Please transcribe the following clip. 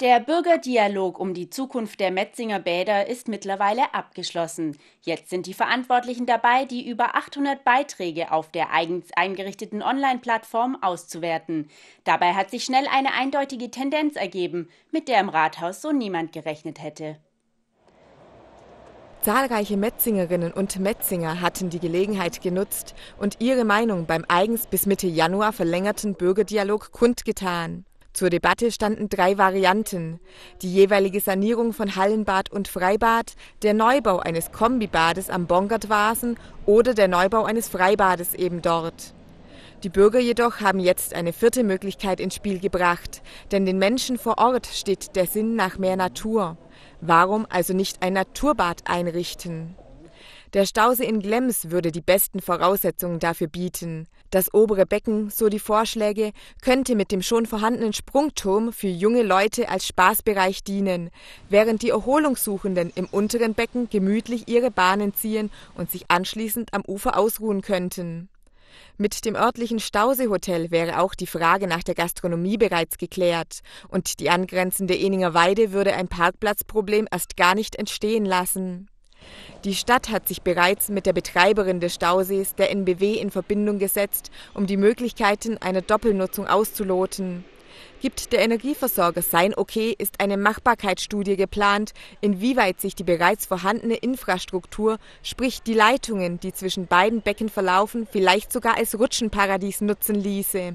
Der Bürgerdialog um die Zukunft der Metzinger Bäder ist mittlerweile abgeschlossen. Jetzt sind die Verantwortlichen dabei, die über 800 Beiträge auf der eigens eingerichteten Online-Plattform auszuwerten. Dabei hat sich schnell eine eindeutige Tendenz ergeben, mit der im Rathaus so niemand gerechnet hätte. Zahlreiche Metzingerinnen und Metzinger hatten die Gelegenheit genutzt und ihre Meinung beim eigens bis Mitte Januar verlängerten Bürgerdialog kundgetan. Zur Debatte standen drei Varianten. Die jeweilige Sanierung von Hallenbad und Freibad, der Neubau eines Kombibades am Bongertwasen oder der Neubau eines Freibades eben dort. Die Bürger jedoch haben jetzt eine vierte Möglichkeit ins Spiel gebracht, denn den Menschen vor Ort steht der Sinn nach mehr Natur. Warum also nicht ein Naturbad einrichten? Der Stausee in Glems würde die besten Voraussetzungen dafür bieten. Das obere Becken, so die Vorschläge, könnte mit dem schon vorhandenen Sprungturm für junge Leute als Spaßbereich dienen, während die Erholungssuchenden im unteren Becken gemütlich ihre Bahnen ziehen und sich anschließend am Ufer ausruhen könnten. Mit dem örtlichen Stauseehotel wäre auch die Frage nach der Gastronomie bereits geklärt und die angrenzende Eninger Weide würde ein Parkplatzproblem erst gar nicht entstehen lassen. Die Stadt hat sich bereits mit der Betreiberin des Stausees, der NBW, in Verbindung gesetzt, um die Möglichkeiten einer Doppelnutzung auszuloten. Gibt der Energieversorger sein Okay, ist eine Machbarkeitsstudie geplant, inwieweit sich die bereits vorhandene Infrastruktur, sprich die Leitungen, die zwischen beiden Becken verlaufen, vielleicht sogar als Rutschenparadies nutzen ließe.